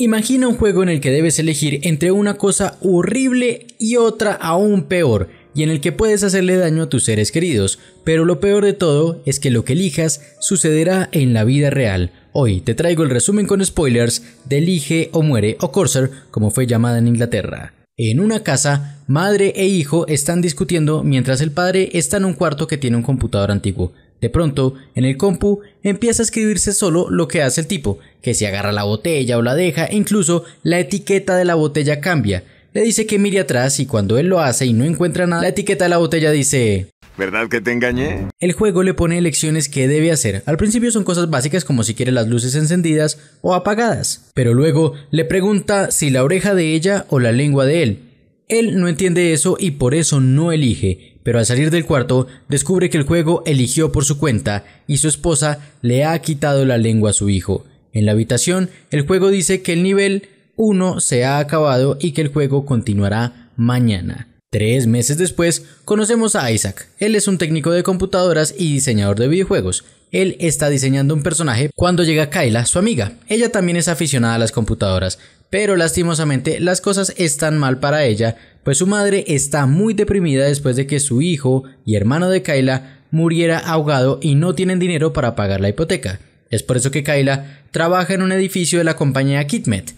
Imagina un juego en el que debes elegir entre una cosa horrible y otra aún peor, y en el que puedes hacerle daño a tus seres queridos, pero lo peor de todo es que lo que elijas sucederá en la vida real. Hoy te traigo el resumen con spoilers de Elige o Muere o Corsair, como fue llamada en Inglaterra. En una casa, madre e hijo están discutiendo mientras el padre está en un cuarto que tiene un computador antiguo. De pronto, en el compu empieza a escribirse solo lo que hace el tipo, que si agarra la botella o la deja, e incluso la etiqueta de la botella cambia. Le dice que mire atrás y cuando él lo hace y no encuentra nada, la etiqueta de la botella dice ¿Verdad que te engañé? El juego le pone elecciones que debe hacer. Al principio son cosas básicas como si quiere las luces encendidas o apagadas, pero luego le pregunta si la oreja de ella o la lengua de él. Él no entiende eso y por eso no elige, pero al salir del cuarto descubre que el juego eligió por su cuenta y su esposa le ha quitado la lengua a su hijo. En la habitación, el juego dice que el nivel 1 se ha acabado y que el juego continuará mañana. Tres meses después, conocemos a Isaac. Él es un técnico de computadoras y diseñador de videojuegos. Él está diseñando un personaje cuando llega Kyla, su amiga. Ella también es aficionada a las computadoras, pero lastimosamente las cosas están mal para ella, pues su madre está muy deprimida después de que su hijo y hermano de Kyla muriera ahogado y no tienen dinero para pagar la hipoteca. Es por eso que Kyla trabaja en un edificio de la compañía Kitmet,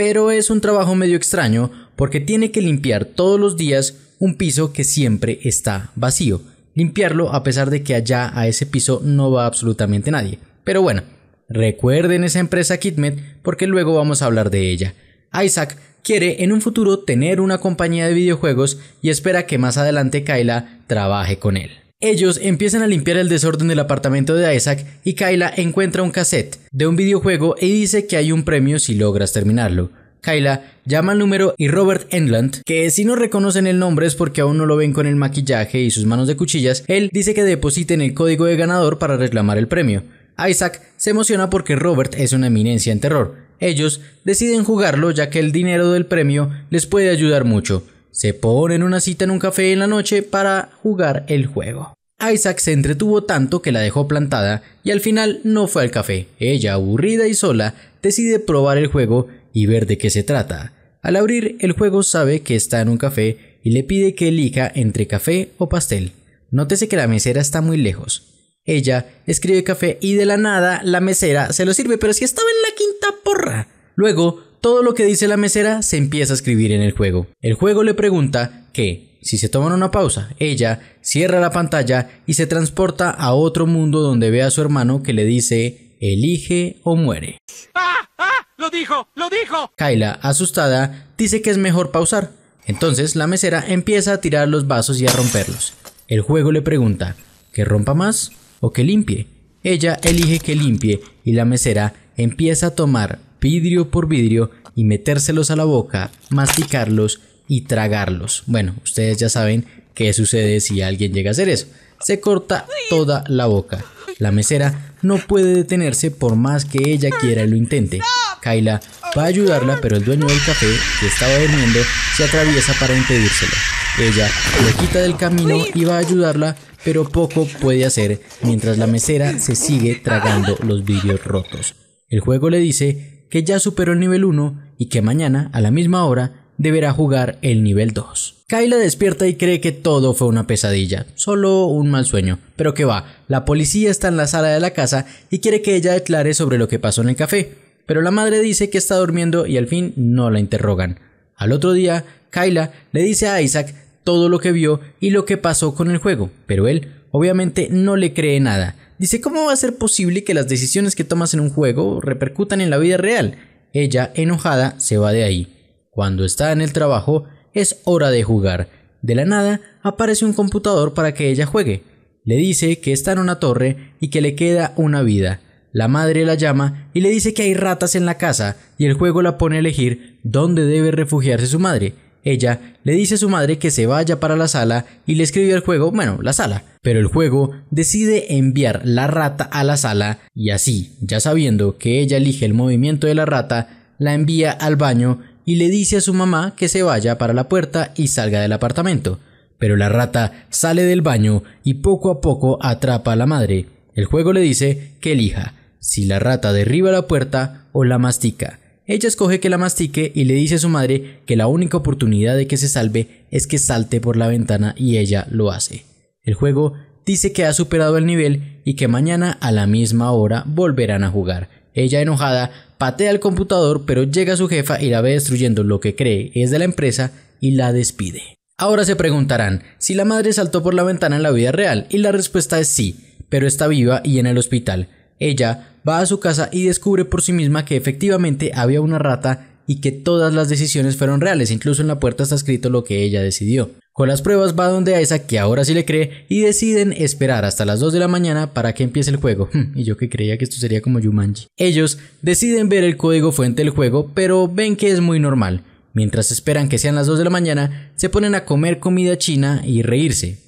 pero es un trabajo medio extraño porque tiene que limpiar todos los días un piso que siempre está vacío. Limpiarlo a pesar de que allá a ese piso no va absolutamente nadie. Pero bueno, recuerden esa empresa kitmet porque luego vamos a hablar de ella. Isaac quiere en un futuro tener una compañía de videojuegos y espera que más adelante Kyla trabaje con él. Ellos empiezan a limpiar el desorden del apartamento de Isaac y Kyla encuentra un cassette de un videojuego y dice que hay un premio si logras terminarlo. Kyla llama al número y Robert Enland, que si no reconocen el nombre es porque aún no lo ven con el maquillaje y sus manos de cuchillas, él dice que depositen el código de ganador para reclamar el premio. Isaac se emociona porque Robert es una eminencia en terror. Ellos deciden jugarlo ya que el dinero del premio les puede ayudar mucho. Se ponen una cita en un café en la noche para jugar el juego. Isaac se entretuvo tanto que la dejó plantada y al final no fue al café. Ella, aburrida y sola, decide probar el juego y ver de qué se trata. Al abrir el juego sabe que está en un café y le pide que elija entre café o pastel. Nótese que la mesera está muy lejos. Ella escribe café y de la nada la mesera se lo sirve, pero si estaba en la quinta porra. Luego, todo lo que dice la mesera se empieza a escribir en el juego. El juego le pregunta que si se toman una pausa, ella cierra la pantalla y se transporta a otro mundo donde ve a su hermano que le dice, elige o muere. ¡Ah! ¡Ah! ¡Lo dijo! ¡Lo dijo! Kyla, asustada, dice que es mejor pausar. Entonces la mesera empieza a tirar los vasos y a romperlos. El juego le pregunta, ¿que rompa más o que limpie? Ella elige que limpie y la mesera empieza a tomar vidrio por vidrio y metérselos a la boca, masticarlos y tragarlos. Bueno, ustedes ya saben qué sucede si alguien llega a hacer eso. Se corta toda la boca. La mesera no puede detenerse por más que ella quiera y lo intente. Kyla va a ayudarla, pero el dueño del café, que estaba durmiendo, se atraviesa para impedírselo. Ella lo quita del camino y va a ayudarla, pero poco puede hacer mientras la mesera se sigue tragando los vidrios rotos. El juego le dice que ya superó el nivel 1 y que mañana, a la misma hora, deberá jugar el nivel 2. Kyla despierta y cree que todo fue una pesadilla, solo un mal sueño, pero que va, la policía está en la sala de la casa y quiere que ella declare sobre lo que pasó en el café, pero la madre dice que está durmiendo y al fin no la interrogan. Al otro día, Kyla le dice a Isaac todo lo que vio y lo que pasó con el juego, pero él obviamente no le cree nada. Dice, ¿cómo va a ser posible que las decisiones que tomas en un juego repercutan en la vida real? Ella, enojada, se va de ahí. Cuando está en el trabajo, es hora de jugar. De la nada, aparece un computador para que ella juegue. Le dice que está en una torre y que le queda una vida. La madre la llama y le dice que hay ratas en la casa y el juego la pone a elegir dónde debe refugiarse su madre. Ella le dice a su madre que se vaya para la sala y le escribe al juego, bueno, la sala. Pero el juego decide enviar la rata a la sala y así, ya sabiendo que ella elige el movimiento de la rata, la envía al baño y le dice a su mamá que se vaya para la puerta y salga del apartamento, pero la rata sale del baño y poco a poco atrapa a la madre. El juego le dice que elija si la rata derriba la puerta o la mastica. Ella escoge que la mastique y le dice a su madre que la única oportunidad de que se salve es que salte por la ventana y ella lo hace. El juego dice que ha superado el nivel y que mañana a la misma hora volverán a jugar. Ella enojada patea el computador pero llega su jefa y la ve destruyendo lo que cree es de la empresa y la despide. Ahora se preguntarán si la madre saltó por la ventana en la vida real y la respuesta es sí, pero está viva y en el hospital. Ella va a su casa y descubre por sí misma que efectivamente había una rata y que todas las decisiones fueron reales, incluso en la puerta está escrito lo que ella decidió. Con las pruebas va donde esa que ahora sí le cree, y deciden esperar hasta las 2 de la mañana para que empiece el juego. Hmm, y yo que creía que esto sería como Jumanji. Ellos deciden ver el código fuente del juego, pero ven que es muy normal. Mientras esperan que sean las 2 de la mañana, se ponen a comer comida china y reírse.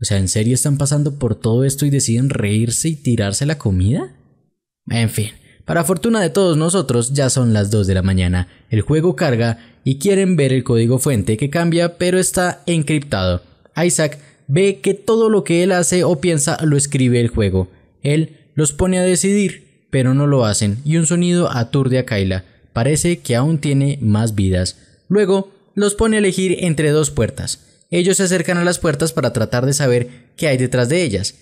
O sea, ¿en serio están pasando por todo esto y deciden reírse y tirarse la comida? En fin, para fortuna de todos nosotros, ya son las 2 de la mañana, el juego carga y quieren ver el código fuente que cambia pero está encriptado. Isaac ve que todo lo que él hace o piensa lo escribe el juego. Él los pone a decidir, pero no lo hacen y un sonido aturde a Kyla. Parece que aún tiene más vidas. Luego, los pone a elegir entre dos puertas. Ellos se acercan a las puertas para tratar de saber qué hay detrás de ellas.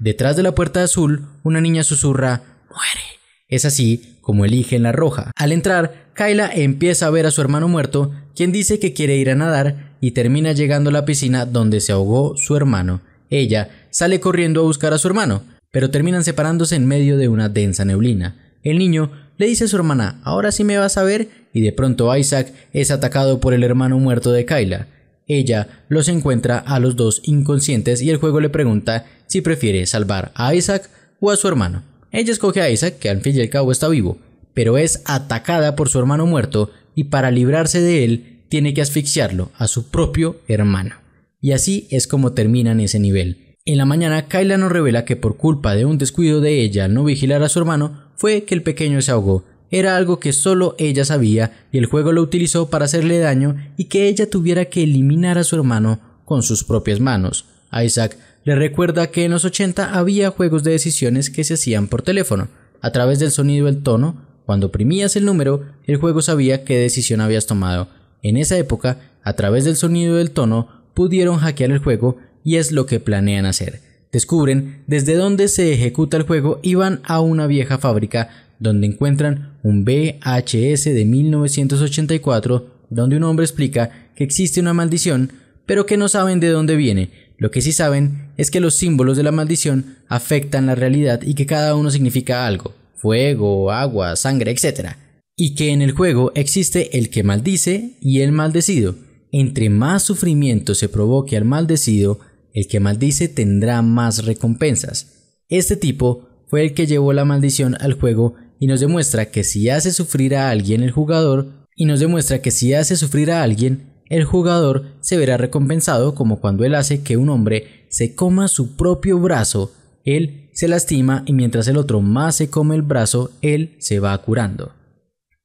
Detrás de la puerta azul, una niña susurra Muere es así como eligen la roja. Al entrar, Kyla empieza a ver a su hermano muerto, quien dice que quiere ir a nadar y termina llegando a la piscina donde se ahogó su hermano. Ella sale corriendo a buscar a su hermano, pero terminan separándose en medio de una densa neblina. El niño le dice a su hermana, ahora sí me vas a ver, y de pronto Isaac es atacado por el hermano muerto de Kyla. Ella los encuentra a los dos inconscientes y el juego le pregunta si prefiere salvar a Isaac o a su hermano. Ella escoge a Isaac, que al fin y al cabo está vivo, pero es atacada por su hermano muerto y para librarse de él tiene que asfixiarlo a su propio hermano. Y así es como terminan ese nivel. En la mañana, Kyla nos revela que por culpa de un descuido de ella al no vigilar a su hermano, fue que el pequeño se ahogó. Era algo que solo ella sabía y el juego lo utilizó para hacerle daño y que ella tuviera que eliminar a su hermano con sus propias manos. Isaac le recuerda que en los 80 había juegos de decisiones que se hacían por teléfono. A través del sonido del tono, cuando oprimías el número, el juego sabía qué decisión habías tomado. En esa época, a través del sonido del tono, pudieron hackear el juego y es lo que planean hacer. Descubren desde dónde se ejecuta el juego y van a una vieja fábrica donde encuentran un VHS de 1984 donde un hombre explica que existe una maldición, pero que no saben de dónde viene, lo que sí saben es que los símbolos de la maldición afectan la realidad y que cada uno significa algo, fuego, agua, sangre, etc. Y que en el juego existe el que maldice y el maldecido. Entre más sufrimiento se provoque al maldecido, el que maldice tendrá más recompensas. Este tipo fue el que llevó la maldición al juego y nos demuestra que si hace sufrir a alguien el jugador, y nos demuestra que si hace sufrir a alguien, el jugador se verá recompensado como cuando él hace que un hombre se coma su propio brazo, él se lastima y mientras el otro más se come el brazo, él se va curando.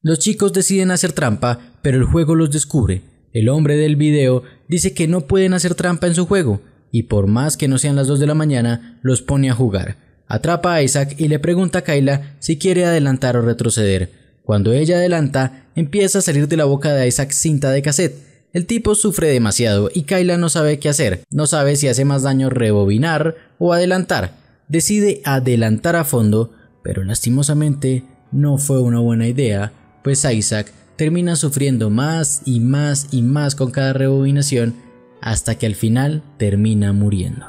Los chicos deciden hacer trampa, pero el juego los descubre. El hombre del video dice que no pueden hacer trampa en su juego, y por más que no sean las 2 de la mañana, los pone a jugar. Atrapa a Isaac y le pregunta a Kayla si quiere adelantar o retroceder. Cuando ella adelanta, empieza a salir de la boca de Isaac cinta de cassette, el tipo sufre demasiado y Kyla no sabe qué hacer, no sabe si hace más daño rebobinar o adelantar. Decide adelantar a fondo, pero lastimosamente no fue una buena idea, pues Isaac termina sufriendo más y más y más con cada rebobinación hasta que al final termina muriendo.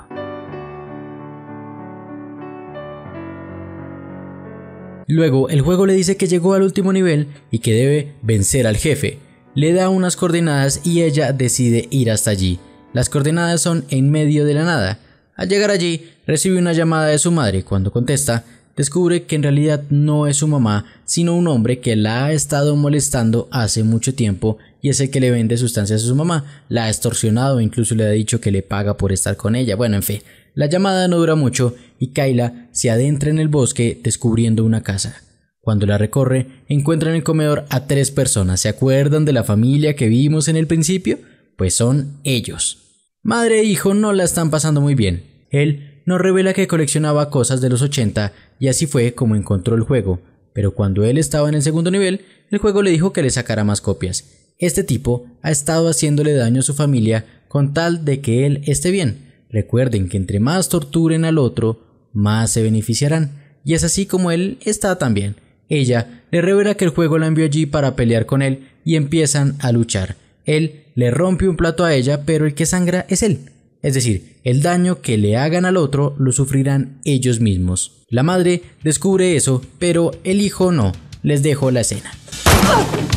Luego el juego le dice que llegó al último nivel y que debe vencer al jefe, le da unas coordenadas y ella decide ir hasta allí. Las coordenadas son en medio de la nada. Al llegar allí, recibe una llamada de su madre. Cuando contesta, descubre que en realidad no es su mamá, sino un hombre que la ha estado molestando hace mucho tiempo y es el que le vende sustancias a su mamá, la ha extorsionado, incluso le ha dicho que le paga por estar con ella, bueno, en fin. La llamada no dura mucho y Kyla se adentra en el bosque descubriendo una casa. Cuando la recorre, encuentra en el comedor a tres personas. ¿Se acuerdan de la familia que vimos en el principio? Pues son ellos. Madre e hijo no la están pasando muy bien. Él nos revela que coleccionaba cosas de los 80 y así fue como encontró el juego, pero cuando él estaba en el segundo nivel, el juego le dijo que le sacara más copias. Este tipo ha estado haciéndole daño a su familia con tal de que él esté bien. Recuerden que entre más torturen al otro, más se beneficiarán, y es así como él está también ella le revela que el juego la envió allí para pelear con él y empiezan a luchar. Él le rompe un plato a ella, pero el que sangra es él. Es decir, el daño que le hagan al otro lo sufrirán ellos mismos. La madre descubre eso, pero el hijo no. Les dejo la escena. ¡Ah!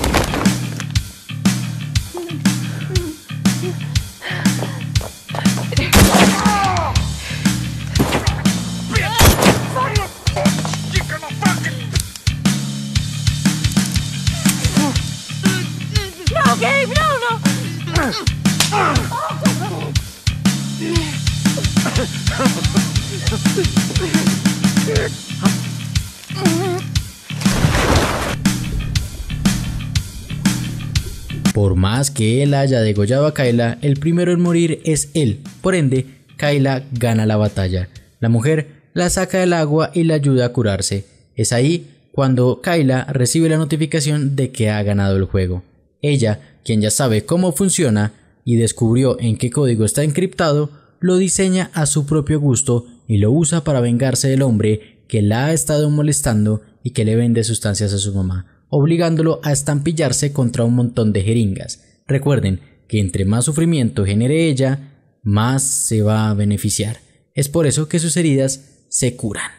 más que él haya degollado a Kayla, el primero en morir es él. Por ende, Kayla gana la batalla. La mujer la saca del agua y la ayuda a curarse. Es ahí cuando Kayla recibe la notificación de que ha ganado el juego. Ella, quien ya sabe cómo funciona y descubrió en qué código está encriptado, lo diseña a su propio gusto y lo usa para vengarse del hombre que la ha estado molestando y que le vende sustancias a su mamá obligándolo a estampillarse contra un montón de jeringas. Recuerden que entre más sufrimiento genere ella, más se va a beneficiar. Es por eso que sus heridas se curan.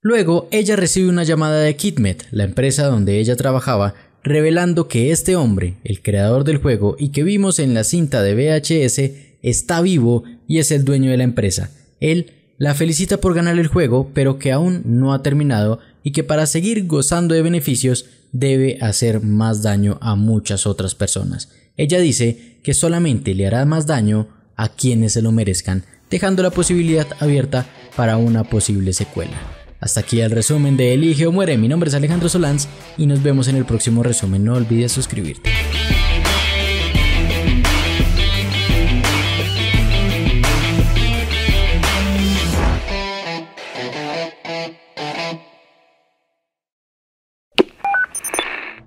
Luego, ella recibe una llamada de Kidmet la empresa donde ella trabajaba, revelando que este hombre, el creador del juego y que vimos en la cinta de VHS, está vivo y es el dueño de la empresa. Él la felicita por ganar el juego, pero que aún no ha terminado y que para seguir gozando de beneficios debe hacer más daño a muchas otras personas. Ella dice que solamente le hará más daño a quienes se lo merezcan, dejando la posibilidad abierta para una posible secuela. Hasta aquí el resumen de Elige o Muere. Mi nombre es Alejandro Solanz y nos vemos en el próximo resumen. No olvides suscribirte.